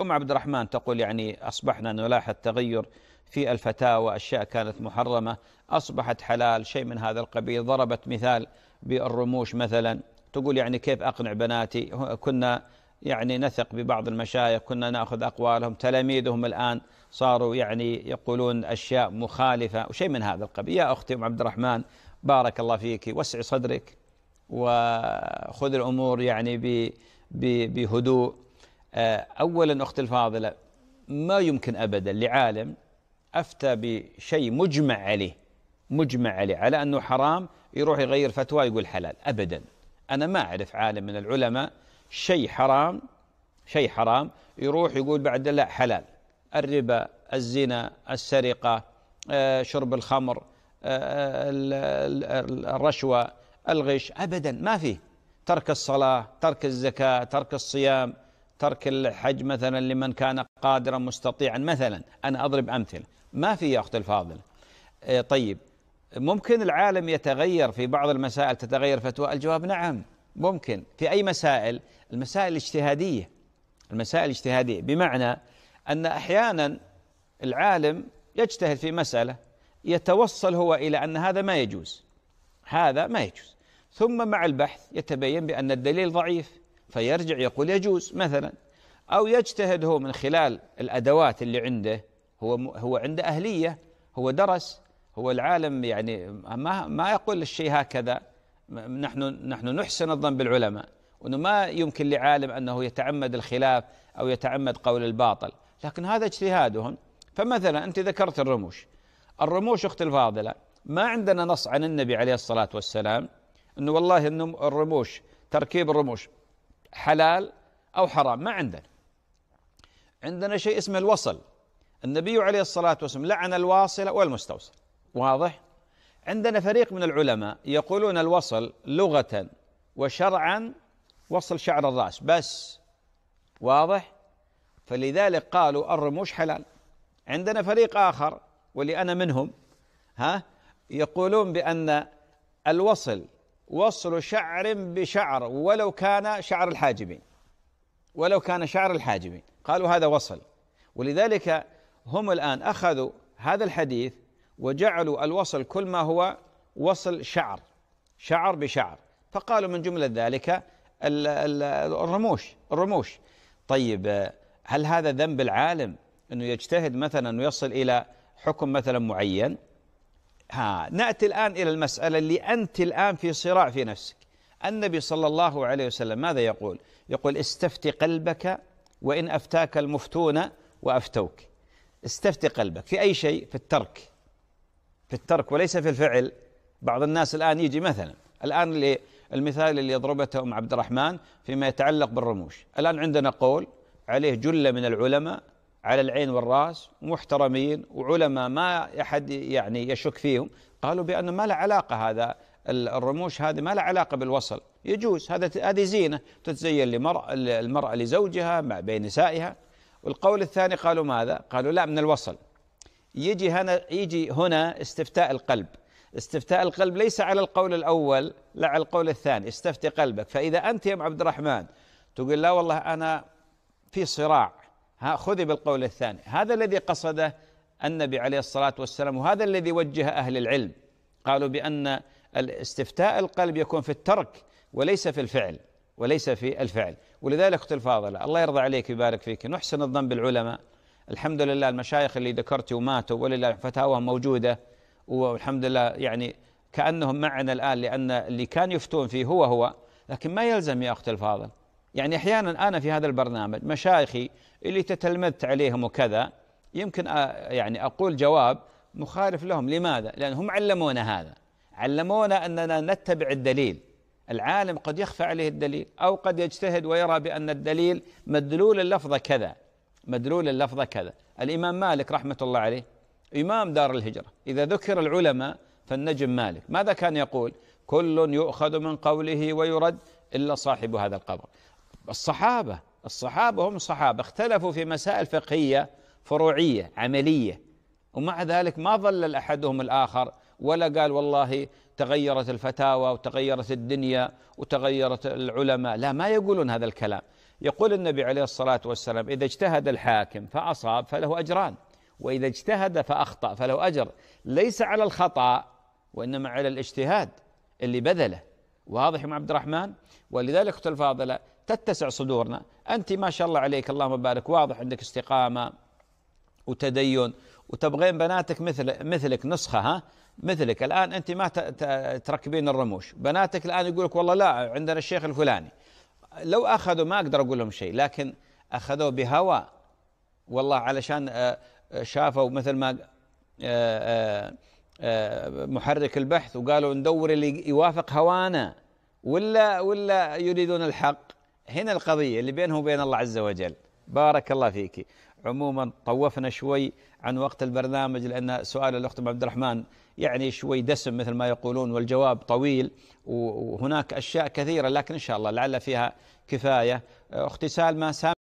أم عبد الرحمن تقول يعني أصبحنا نلاحظ تغير في الفتاوى أشياء كانت محرمة أصبحت حلال شيء من هذا القبيل ضربت مثال بالرموش مثلا تقول يعني كيف أقنع بناتي كنا يعني نثق ببعض المشايخ كنا ناخذ اقوالهم تلاميذهم الان صاروا يعني يقولون اشياء مخالفه وشيء من هذا القبيل يا اختي ام عبد الرحمن بارك الله فيك وسع صدرك وخذ الامور يعني بهدوء آه، أولا أختي الفاضلة ما يمكن أبدا لعالم أفتى بشيء مجمع عليه مجمع عليه على أنه حرام يروح يغير فتوى يقول حلال أبدا أنا ما أعرف عالم من العلماء شيء حرام شيء حرام يروح يقول بعد لا حلال الربا الزنا السرقة آه، شرب الخمر آه، الرشوة الغش أبدا ما فيه ترك الصلاة ترك الزكاة ترك الصيام ترك الحج مثلا لمن كان قادرا مستطيعا مثلا أنا أضرب أمثلة ما في يا أخت الفاضلة إيه، طيب ممكن العالم يتغير في بعض المسائل تتغير فتوى الجواب نعم ممكن في أي مسائل المسائل الاجتهادية المسائل الاجتهادية بمعنى أن أحيانا العالم يجتهد في مسألة يتوصل هو إلى أن هذا ما يجوز هذا ما يجوز ثم مع البحث يتبين بأن الدليل ضعيف فيرجع يقول يجوز مثلا أو يجتهد هو من خلال الأدوات اللي عنده هو هو عنده أهلية هو درس هو العالم يعني ما ما يقول الشيء هكذا نحن نحن نحسن الظن بالعلماء وانه ما يمكن لعالم انه يتعمد الخلاف او يتعمد قول الباطل، لكن هذا اجتهادهم فمثلا انت ذكرت الرموش. الرموش اختي الفاضله ما عندنا نص عن النبي عليه الصلاه والسلام انه والله انه الرموش تركيب الرموش حلال أو حرام ما عندنا عندنا شيء اسمه الوصل النبي عليه الصلاة والسلام لعن الواصل والمستوصل واضح عندنا فريق من العلماء يقولون الوصل لغة وشرعا وصل شعر الرأس بس واضح فلذلك قالوا الرموش حلال عندنا فريق آخر واللي أنا منهم ها يقولون بأن الوصل وصل شعر بشعر ولو كان شعر الحاجبين ولو كان شعر الحاجبين قالوا هذا وصل ولذلك هم الآن أخذوا هذا الحديث وجعلوا الوصل كل ما هو وصل شعر شعر بشعر فقالوا من جملة ذلك الرموش الرموش طيب هل هذا ذنب العالم أنه يجتهد مثلا ويصل إلى حكم مثلا معين ها نأتي الآن إلى المسألة اللي أنت الآن في صراع في نفسك النبي صلى الله عليه وسلم ماذا يقول يقول استفتي قلبك وإن أفتاك المفتون وأفتوك استفتي قلبك في أي شيء في الترك في الترك وليس في الفعل بعض الناس الآن يجي مثلا الآن اللي المثال اللي ضربته أم عبد الرحمن فيما يتعلق بالرموش الآن عندنا قول عليه جلة من العلماء على العين والراس محترمين وعلماء ما احد يعني يشك فيهم قالوا بان ما له علاقه هذا الرموش هذه ما لها علاقه بالوصل يجوز هذا هذه زينه تتزين لمرأة المراه لزوجها مع بين نسائها والقول الثاني قالوا ماذا؟ قالوا لا من الوصل يجي هنا يجي هنا استفتاء القلب استفتاء القلب ليس على القول الاول لا على القول الثاني استفتي قلبك فاذا انت يا عبد الرحمن تقول لا والله انا في صراع خذي بالقول الثاني هذا الذي قصده النبي عليه الصلاة والسلام وهذا الذي وجه أهل العلم قالوا بأن الاستفتاء القلب يكون في الترك وليس في الفعل وليس في الفعل ولذلك اختي الفاضله الله يرضى عليك ويبارك فيك نحسن الظن بالعلماء الحمد لله المشايخ اللي ذكرتي وماتوا ولله فتاواهم موجوده والحمد لله يعني كانهم معنا الان لان اللي كان يفتون فيه هو هو لكن ما يلزم يا اختي الفاضل يعني احيانا انا في هذا البرنامج مشايخي اللي تتلمذت عليهم وكذا يمكن يعني أقول جواب مخالف لهم لماذا؟ لأنهم علمونا هذا علمونا أننا نتبع الدليل العالم قد يخفى عليه الدليل أو قد يجتهد ويرى بأن الدليل مدلول اللفظة كذا مدلول اللفظة كذا الإمام مالك رحمة الله عليه إمام دار الهجرة إذا ذكر العلماء فالنجم مالك ماذا كان يقول كل يؤخذ من قوله ويرد إلا صاحب هذا القبر الصحابة الصحابة هم صحابة اختلفوا في مسائل فقهية فروعية عملية ومع ذلك ما ظلل أحدهم الآخر ولا قال والله تغيرت الفتاوى وتغيرت الدنيا وتغيرت العلماء لا ما يقولون هذا الكلام يقول النبي عليه الصلاة والسلام إذا اجتهد الحاكم فأصاب فله أجران وإذا اجتهد فأخطأ فله أجر ليس على الخطأ وإنما على الاجتهاد اللي بذله واضح يا عبد الرحمن ولذلك اخت الفاضله تتسع صدورنا انت ما شاء الله عليك اللهم بارك واضح عندك استقامه وتدين وتبغين بناتك مثل مثلك نسخه ها مثلك الان انت ما تركبين الرموش بناتك الان يقول لك والله لا عندنا الشيخ الفلاني لو اخذوا ما اقدر اقول لهم شيء لكن اخذوا بهوى والله علشان آه، آه، شافوا مثل ما آه، آه، محرك البحث وقالوا ندور اللي يوافق هوانا ولا ولا يريدون الحق هنا القضيه اللي بينه وبين الله عز وجل بارك الله فيك عموما طوفنا شوي عن وقت البرنامج لان سؤال الاخت عبد الرحمن يعني شوي دسم مثل ما يقولون والجواب طويل وهناك اشياء كثيره لكن ان شاء الله لعل فيها كفايه اختي سالما سام